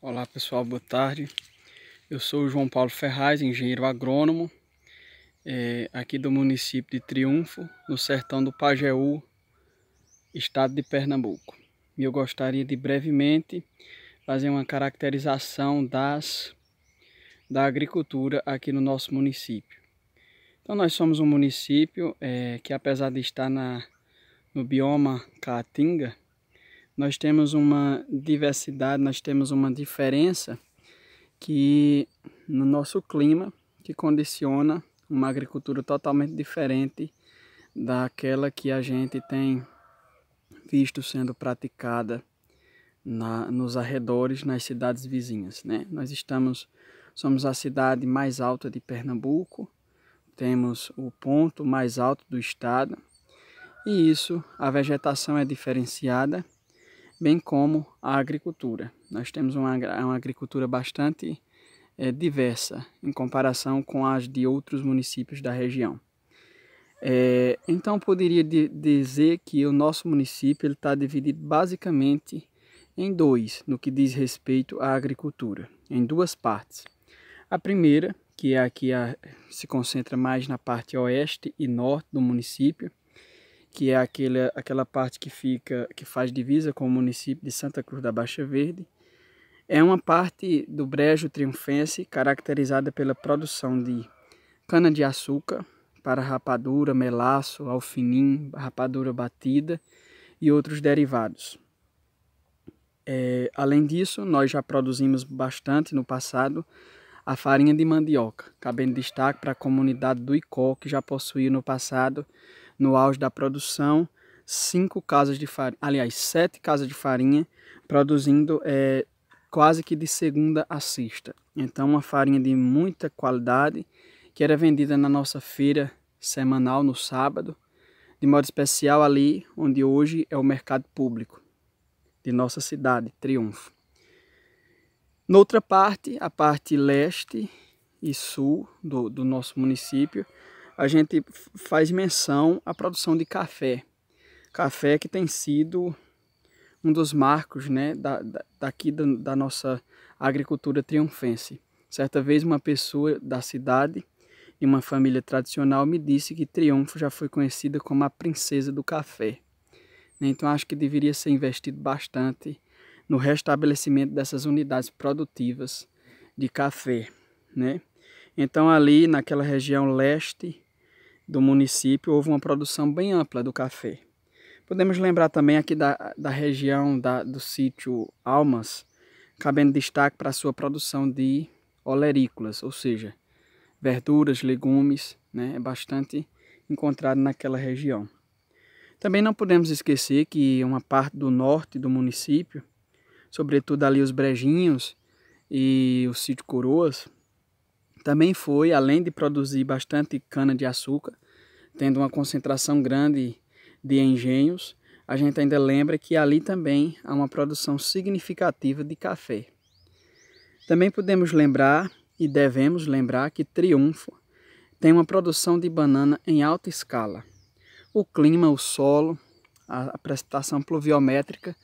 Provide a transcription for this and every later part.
Olá pessoal, boa tarde. Eu sou o João Paulo Ferraz, engenheiro agrônomo, é, aqui do município de Triunfo, no sertão do Pajeú, estado de Pernambuco. E eu gostaria de brevemente fazer uma caracterização das da agricultura aqui no nosso município. Então nós somos um município é, que apesar de estar na, no bioma Caatinga, nós temos uma diversidade, nós temos uma diferença que no nosso clima que condiciona uma agricultura totalmente diferente daquela que a gente tem visto sendo praticada na, nos arredores, nas cidades vizinhas. Né? Nós estamos, somos a cidade mais alta de Pernambuco, temos o ponto mais alto do estado, e isso, a vegetação é diferenciada bem como a agricultura. Nós temos uma, uma agricultura bastante é, diversa em comparação com as de outros municípios da região. É, então, poderia de, dizer que o nosso município está dividido basicamente em dois, no que diz respeito à agricultura, em duas partes. A primeira, que é a que se concentra mais na parte oeste e norte do município, que é aquela aquela parte que fica, que faz divisa com o município de Santa Cruz da Baixa Verde, é uma parte do brejo triunfense caracterizada pela produção de cana-de-açúcar para rapadura, melaço, alfinim, rapadura batida e outros derivados. É, além disso, nós já produzimos bastante no passado a farinha de mandioca, cabendo destaque para a comunidade do Icó, que já possuía no passado, no auge da produção, cinco casas de farinha, aliás, sete casas de farinha, produzindo é, quase que de segunda a sexta. Então, uma farinha de muita qualidade, que era vendida na nossa feira semanal, no sábado, de modo especial ali onde hoje é o mercado público de nossa cidade, Triunfo. Noutra parte, a parte leste e sul do, do nosso município, a gente faz menção à produção de café. Café que tem sido um dos marcos né, da, da, daqui da, da nossa agricultura triunfense. Certa vez uma pessoa da cidade e uma família tradicional me disse que Triunfo já foi conhecida como a princesa do café. Né. Então acho que deveria ser investido bastante no restabelecimento dessas unidades produtivas de café, né? Então ali naquela região leste do município houve uma produção bem ampla do café. Podemos lembrar também aqui da, da região da, do sítio Almas, cabendo destaque para a sua produção de olerícolas, ou seja, verduras, legumes, né? É bastante encontrado naquela região. Também não podemos esquecer que uma parte do norte do município sobretudo ali os Brejinhos e o sítio Coroas, também foi, além de produzir bastante cana-de-açúcar, tendo uma concentração grande de engenhos, a gente ainda lembra que ali também há uma produção significativa de café. Também podemos lembrar e devemos lembrar que Triunfo tem uma produção de banana em alta escala. O clima, o solo, a prestação pluviométrica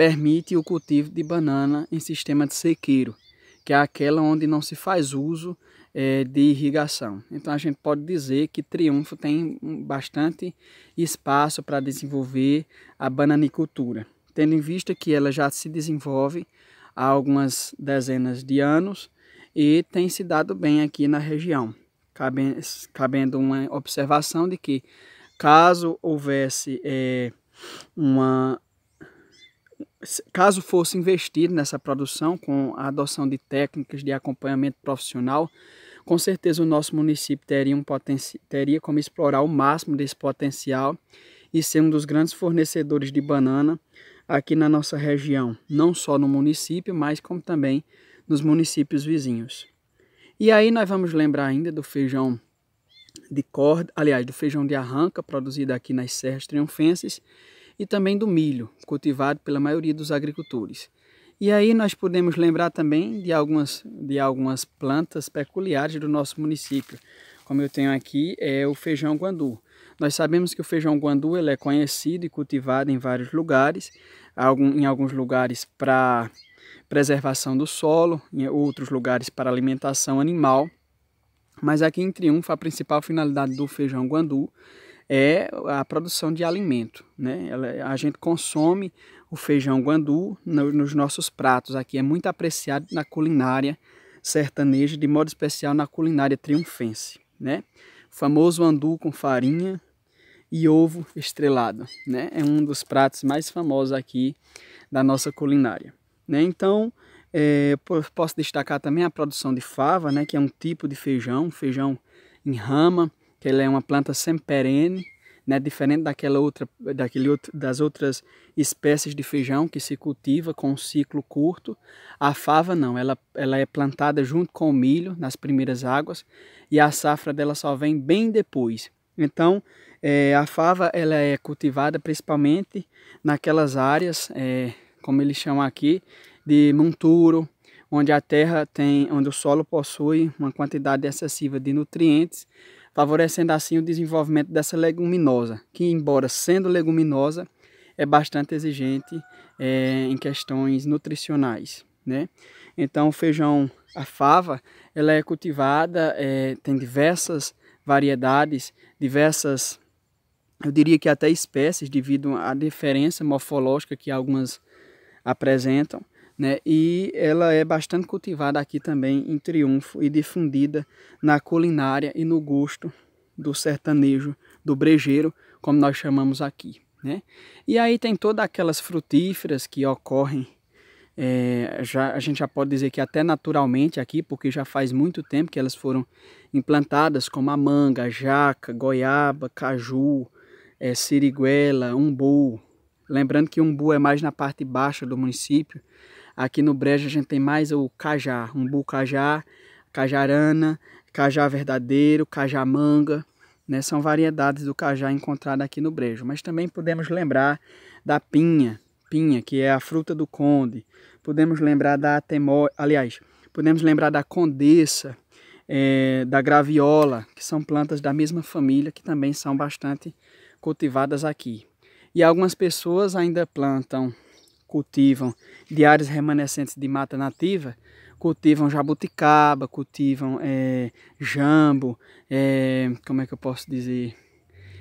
permite o cultivo de banana em sistema de sequeiro, que é aquela onde não se faz uso é, de irrigação. Então a gente pode dizer que Triunfo tem bastante espaço para desenvolver a bananicultura, tendo em vista que ela já se desenvolve há algumas dezenas de anos e tem se dado bem aqui na região. Cabendo uma observação de que, caso houvesse é, uma caso fosse investido nessa produção com a adoção de técnicas de acompanhamento profissional, com certeza o nosso município teria, um teria como explorar o máximo desse potencial e ser um dos grandes fornecedores de banana aqui na nossa região, não só no município, mas como também nos municípios vizinhos. E aí nós vamos lembrar ainda do feijão de corda, aliás, do feijão de arranca produzido aqui nas Serras Triunfenses, e também do milho, cultivado pela maioria dos agricultores. E aí nós podemos lembrar também de algumas, de algumas plantas peculiares do nosso município. Como eu tenho aqui, é o feijão guandu. Nós sabemos que o feijão guandu ele é conhecido e cultivado em vários lugares, em alguns lugares para preservação do solo, em outros lugares para alimentação animal. Mas aqui em Triunfo, a principal finalidade do feijão guandu é a produção de alimento. Né? a gente consome o feijão guandu nos nossos pratos aqui. É muito apreciado na culinária sertaneja, de modo especial na culinária triunfense. Né? O famoso andu com farinha e ovo estrelado. Né? É um dos pratos mais famosos aqui da nossa culinária. Né? Então, é, posso destacar também a produção de fava, né, que é um tipo de feijão, feijão em rama, que ela é uma planta semperene, né, diferente daquela outra, daquele outro, das outras espécies de feijão que se cultiva com um ciclo curto. A fava não, ela, ela é plantada junto com o milho nas primeiras águas e a safra dela só vem bem depois. Então, é, a fava ela é cultivada principalmente naquelas áreas, é, como eles chamam aqui, de monturo, onde a terra tem, onde o solo possui uma quantidade excessiva de nutrientes favorecendo assim o desenvolvimento dessa leguminosa, que embora sendo leguminosa, é bastante exigente é, em questões nutricionais. Né? Então o feijão, a fava, ela é cultivada, é, tem diversas variedades, diversas, eu diria que até espécies, devido à diferença morfológica que algumas apresentam né? E ela é bastante cultivada aqui também em Triunfo e difundida na culinária e no gosto do sertanejo, do brejeiro, como nós chamamos aqui, né? E aí tem todas aquelas frutíferas que ocorrem é, já, a gente já pode dizer que até naturalmente aqui, porque já faz muito tempo que elas foram implantadas, como a manga, a jaca, goiaba, caju, é, siriguela, umbu. Lembrando que umbu é mais na parte baixa do município, Aqui no brejo a gente tem mais o cajá, umbu cajá, cajarana, cajá verdadeiro, cajá manga. Né? São variedades do cajá encontrada aqui no brejo. Mas também podemos lembrar da pinha, pinha, que é a fruta do conde. Podemos lembrar da temó, aliás, podemos lembrar da condessa, é, da graviola, que são plantas da mesma família que também são bastante cultivadas aqui. E algumas pessoas ainda plantam cultivam de áreas remanescentes de mata nativa, cultivam jabuticaba, cultivam é, jambo, é, como é que eu posso dizer?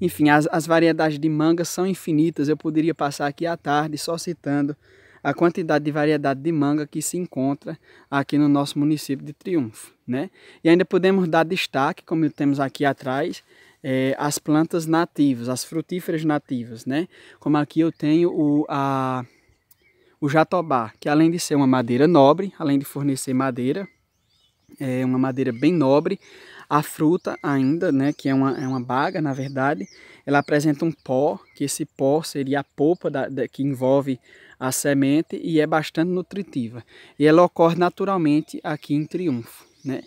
Enfim, as, as variedades de manga são infinitas. Eu poderia passar aqui à tarde só citando a quantidade de variedade de manga que se encontra aqui no nosso município de Triunfo. Né? E ainda podemos dar destaque, como temos aqui atrás, é, as plantas nativas, as frutíferas nativas. Né? Como aqui eu tenho o, a o jatobá, que além de ser uma madeira nobre, além de fornecer madeira, é uma madeira bem nobre, a fruta ainda, né, que é uma, é uma baga, na verdade, ela apresenta um pó, que esse pó seria a polpa da, da, que envolve a semente e é bastante nutritiva. E ela ocorre naturalmente aqui em Triunfo, né?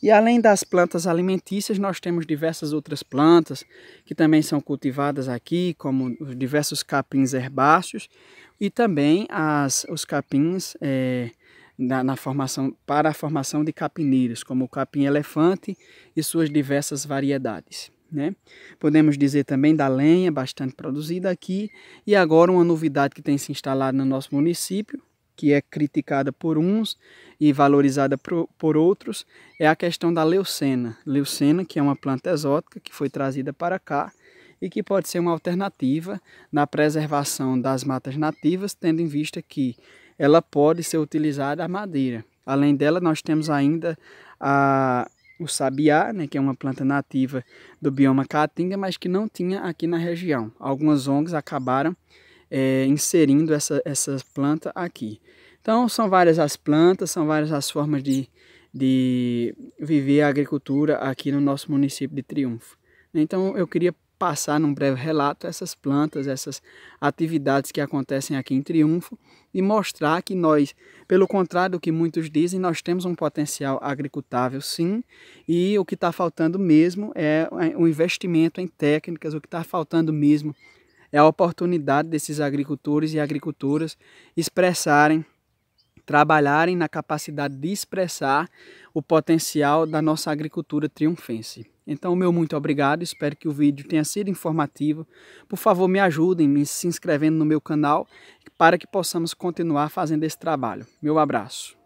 E além das plantas alimentícias, nós temos diversas outras plantas que também são cultivadas aqui, como os diversos capins herbáceos e também as, os capins é, na, na, formação, para a formação de capineiros, como o capim elefante e suas diversas variedades. Né? Podemos dizer também da lenha, bastante produzida aqui, e agora uma novidade que tem se instalado no nosso município, que é criticada por uns e valorizada por, por outros, é a questão da leucena. Leucena, que é uma planta exótica que foi trazida para cá e que pode ser uma alternativa na preservação das matas nativas, tendo em vista que ela pode ser utilizada a madeira. Além dela, nós temos ainda a, o sabiá, né, que é uma planta nativa do bioma caatinga, mas que não tinha aqui na região. Algumas ONGs acabaram é, inserindo essa, essa planta aqui. Então são várias as plantas, são várias as formas de, de viver a agricultura aqui no nosso município de Triunfo. Então eu queria passar num breve relato essas plantas, essas atividades que acontecem aqui em Triunfo e mostrar que nós, pelo contrário do que muitos dizem, nós temos um potencial agricultável sim e o que está faltando mesmo é, é o investimento em técnicas, o que está faltando mesmo é a oportunidade desses agricultores e agricultoras expressarem, trabalharem na capacidade de expressar o potencial da nossa agricultura triunfense. Então, meu muito obrigado, espero que o vídeo tenha sido informativo. Por favor, me ajudem me se inscrevendo no meu canal para que possamos continuar fazendo esse trabalho. Meu abraço.